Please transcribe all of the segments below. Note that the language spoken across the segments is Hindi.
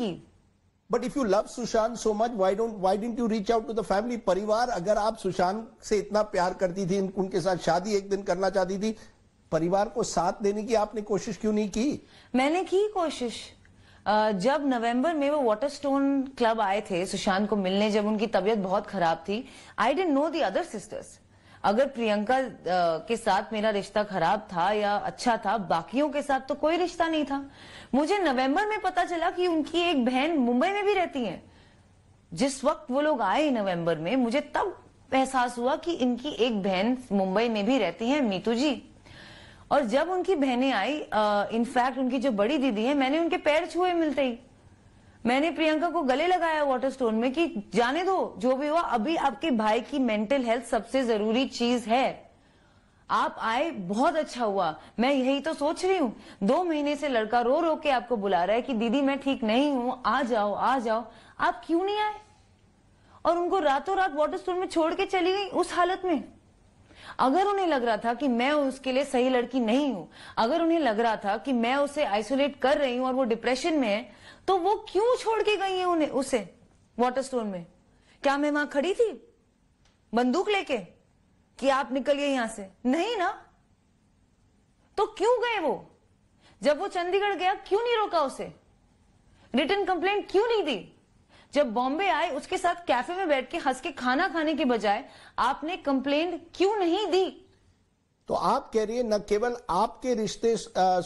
की but if you love Sushant so much why don't why didn't you reach out to the family परिवार अगर आप सुशांत से इतना प्यार करती थी उनके साथ शादी एक दिन करना चाहती थी परिवार को साथ देने की आपने कोशिश क्यों नहीं की मैंने की कोशिश जब नवंबर में वो वाटरस्टोन स्टोन क्लब आए थे सुशांत को मिलने जब उनकी तबीयत बहुत खराब थी I didn't know the other sisters अगर प्रियंका के साथ मेरा रिश्ता खराब था या अच्छा था बाकियों के साथ तो कोई रिश्ता नहीं था मुझे नवंबर में पता चला कि उनकी एक बहन मुंबई में भी रहती है जिस वक्त वो लोग आए नवंबर में मुझे तब एहसास हुआ कि इनकी एक बहन मुंबई में भी रहती है मीतू जी और जब उनकी बहनें आई इनफैक्ट उनकी जो बड़ी दीदी है मैंने उनके पैर छुए मिलते ही मैंने प्रियंका को गले लगाया वाटर स्टोन में कि जाने दो जो भी हुआ अभी आपके भाई की मेंटल हेल्थ सबसे जरूरी चीज है आप आए बहुत अच्छा हुआ मैं यही तो सोच रही हूँ दो महीने से लड़का रो रो के आपको बुला रहा है कि दीदी मैं ठीक नहीं हूँ आ जाओ आ जाओ आप क्यों नहीं आए और उनको रातों रात वाटर स्टोन में छोड़ के चली गई उस हालत में अगर उन्हें लग रहा था कि मैं उसके लिए सही लड़की नहीं हूं अगर उन्हें लग रहा था कि मैं उसे आइसोलेट कर रही हूं और वो डिप्रेशन में है तो वो क्यों छोड़ के गई है उन्हें उसे वॉटर स्टोन में क्या मैं वहां खड़ी थी बंदूक लेके कि आप निकलिए यहां से नहीं ना तो क्यों गए वो जब वो चंडीगढ़ गया क्यों नहीं रोका उसे रिटर्न कंप्लेन क्यों नहीं दी जब बॉम्बे आए उसके साथ कैफे में बैठ के हंस के खाना खाने के बजाय आपने कंप्लेन क्यों नहीं दी तो आप कह रही है न केवल आपके रिश्ते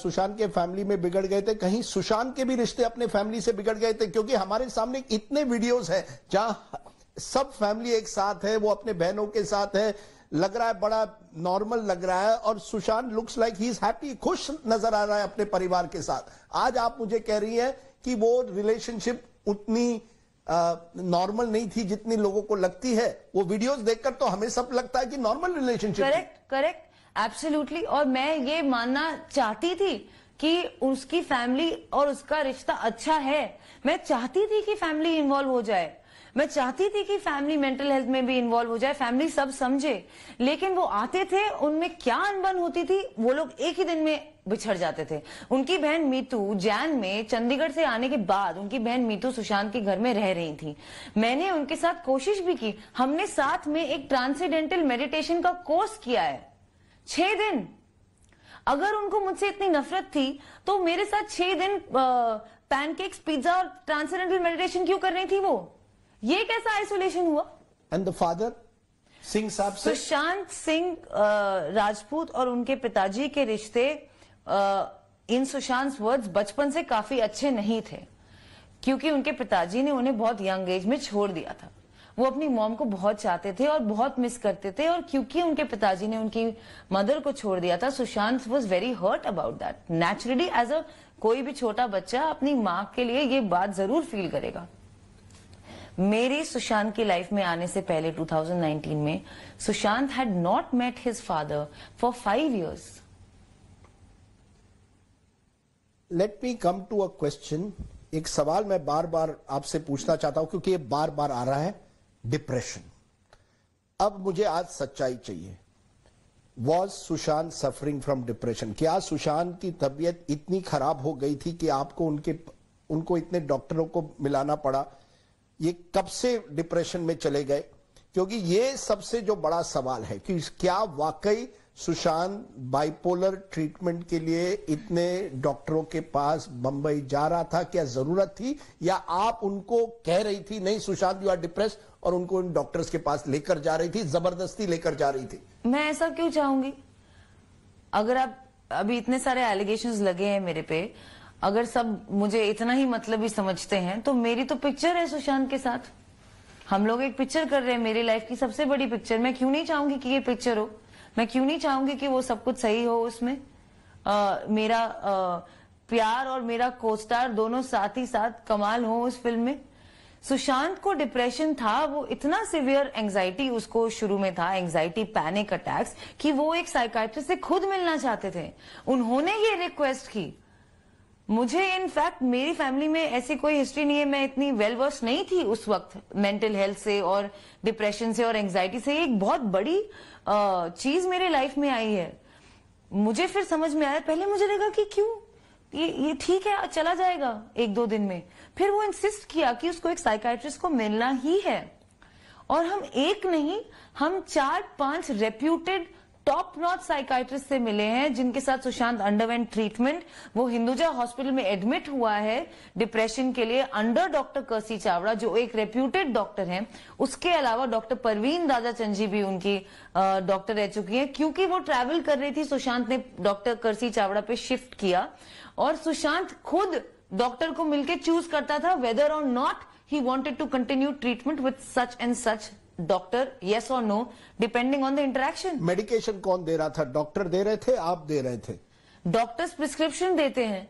सुशांत के फैमिली में बिगड़ गए थे कहीं सुशांत के भी रिश्ते अपने फैमिली से बिगड़ गए थे क्योंकि हमारे सामने इतने वीडियोस हैं जहां सब फैमिली एक साथ है वो अपने बहनों के साथ है लग रहा है बड़ा नॉर्मल लग रहा है और Sushant looks like he is happy खुश नजर आ रहा है अपने परिवार के साथ आज आप मुझे कह रही है कि वो रिलेशनशिप उतनी नॉर्मल नहीं थी जितनी लोगों को लगती है वो वीडियोस देखकर तो हमें सब लगता है कि normal relationship correct correct absolutely और मैं ये मानना चाहती थी कि उसकी फैमिली और उसका रिश्ता अच्छा है मैं चाहती थी कि फैमिली इन्वॉल्व हो जाए मैं चाहती थी कि फैमिली मेंटल हेल्थ में भी इन्वॉल्व हो जाए फैमिली सब समझे लेकिन वो आते थे उनमें क्या अनबन होती थी वो लोग एक ही दिन में बिछड़ जाते थे उनकी बहन मीतू जैन में चंडीगढ़ से आने के बाद उनकी बहन मीतू सुशांत के घर में रह रही थी मैंने उनके साथ कोशिश भी की हमने साथ में एक ट्रांसीडेंटल मेडिटेशन का कोर्स किया है छह दिन अगर उनको मुझसे इतनी नफरत थी तो मेरे साथ छह दिन पैनकेक्स पिज्जा और ट्रांसेंडेंटल मेडिटेशन क्यों कर रही थी वो ये कैसा आइसोलेशन हुआ एंड द फादर सिंह साहब सुशांत सिंह राजपूत और उनके पिताजी के रिश्ते इन सुशांत वर्ड्स बचपन से काफी अच्छे नहीं थे क्योंकि उनके पिताजी ने उन्हें बहुत यंग एज में छोड़ दिया था वो अपनी मॉम को बहुत चाहते थे और बहुत मिस करते थे और क्योंकि उनके पिताजी ने उनकी मदर को छोड़ दिया था Sushant was very hurt about that naturally as a कोई भी छोटा बच्चा अपनी माँ के लिए ये बात जरूर फील करेगा मेरी सुशांत की लाइफ में आने से पहले 2019 में Sushant had not met his father for five years let me come to a question एक सवाल मैं बार बार आपसे पूछना चाहता हूं क्योंकि ये बार बार आ रहा है डिप्रेशन अब मुझे आज सच्चाई चाहिए was Sushant suffering from depression क्या सुशांत की तबियत इतनी खराब हो गई थी कि आपको उनके उनको इतने डॉक्टरों को मिलाना पड़ा ये कब से डिप्रेशन में चले गए क्योंकि ये सबसे जो बड़ा सवाल है कि क्या वाकई सुशांत बाइपोलर ट्रीटमेंट के लिए इतने डॉक्टरों के पास बंबई जा रहा था क्या जरूरत थी या आप उनको कह रही थी नहीं सुशांत यू आर डिप्रेस और उनको इन डॉक्टर्स के पास लेकर जा रही थी जबरदस्ती लेकर जा रही थी मैं ऐसा क्यों चाहूंगी अगर आप अभी इतने सारे एलिगेशन लगे हैं मेरे पे अगर सब मुझे इतना ही मतलब ही समझते हैं तो मेरी तो पिक्चर है सुशांत के साथ हम लोग एक पिक्चर कर रहे हैं मेरी लाइफ की सबसे बड़ी पिक्चर मैं क्यों नहीं चाहूंगी कि ये पिक्चर हो मैं क्यों नहीं चाहूंगी कि वो सब कुछ सही हो उसमें आ, मेरा आ, प्यार और मेरा कोस्टार दोनों साथ ही साथ कमाल हो उस फिल्म में सुशांत को डिप्रेशन था वो इतना सिवियर एंजाइटी उसको शुरू में था एंजाइटी पैनिक अटैक्स कि वो एक साइकाट्रिस्ट से खुद मिलना चाहते थे उन्होंने ये रिक्वेस्ट की मुझे इनफैक्ट मेरी फैमिली में ऐसी कोई हिस्ट्री नहीं है मैं इतनी वेल well वर्स नहीं थी उस वक्त मेंटल हेल्थ से और डिप्रेशन से और एंजाइटी से एक बहुत बड़ी चीज मेरे लाइफ में आई है मुझे फिर समझ में आया पहले मुझे लगा कि क्यों ये ये ठीक है चला जाएगा एक दो दिन में फिर वो इंसिस्ट किया कि उसको एक साइकाट्रिस्ट को मिलना ही है और हम एक नहीं हम चार पांच रेप्यूटेड टॉप नॉट साइकाइट्रिस्ट से मिले हैं जिनके साथ सुशांत अंडरवेंट ट्रीटमेंट वो हिंदुजा हॉस्पिटल में एडमिट हुआ है डिप्रेशन के लिए अंडर डॉक्टर करसी चावड़ा जो एक रेप्यूटेड डॉक्टर हैं उसके अलावा डॉक्टर परवीन दादा चंजी भी उनकी डॉक्टर रह चुकी हैं क्योंकि वो ट्रैवल कर रही थी सुशांत ने डॉक्टर करसी चावड़ा पे शिफ्ट किया और सुशांत खुद डॉक्टर को मिलकर चूज करता था वेदर और not he wanted to continue treatment with such and such doctor yes और no depending on the interaction medication कौन दे रहा था डॉक्टर दे रहे थे आप दे रहे थे डॉक्टर्स प्रिस्क्रिप्शन देते हैं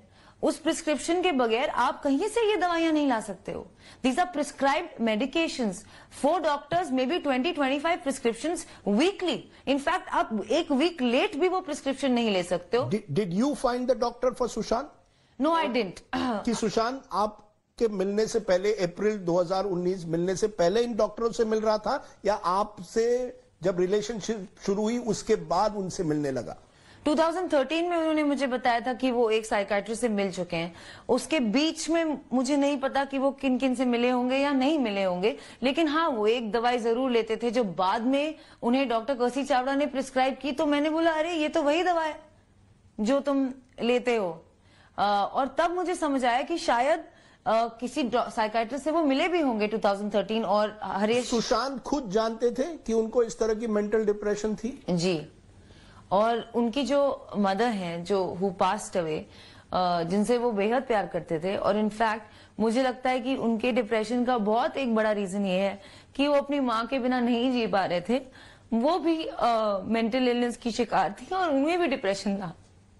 उस प्रिस्क्रिप्शन के बगैर आप कहीं से ये दवाइयां नहीं ला सकते हो these are prescribe medication four doctors may be twenty twenty five prescription weekly in fact आप एक वीक लेट भी वो प्रिस्क्रिप्शन नहीं ले सकते हो did you find the doctor for Sushant no I didn't कि सुशांत आप के मिलने से पहले अप्रैल 2019 मिलने से पहले इन डॉक्टरों से मिल रहा था या आपसे जब रिलेशनशिप शुरू हुई उसके बाद उनसे मिलने लगा 2013 में उन्होंने मुझे बताया था कि वो एक साइकाट्रिस्ट से मिल चुके हैं उसके बीच में मुझे नहीं पता कि वो किन किन से मिले होंगे या नहीं मिले होंगे लेकिन हाँ वो एक दवाई जरूर लेते थे जो बाद में उन्हें डॉक्टर कसी चावड़ा ने प्रिस्क्राइब की तो मैंने बोला अरे ये तो वही दवा है जो तुम लेते हो और तब मुझे समझ आया कि शायद किसी साइकाइट्रिस्ट से वो मिले भी होंगे 2013 और हरेश सुशांत खुद जानते थे कि उनको इस तरह की मेंटल डिप्रेशन थी जी और उनकी जो मदर हैं जो हु पास्ट अवे जिनसे वो बेहद प्यार करते थे और इनफैक्ट मुझे लगता है कि उनके डिप्रेशन का बहुत एक बड़ा रीजन ये है कि वो अपनी माँ के बिना नहीं जी पा रहे थे वो भी मेंटल uh, इलनेस की शिकार थी और उनमें भी डिप्रेशन था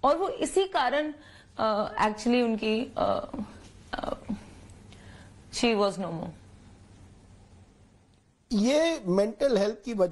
और वो इसी कारण एक्चुअली uh, उनकी uh, uh, she was no more ये मेंटल हेल्थ की वजह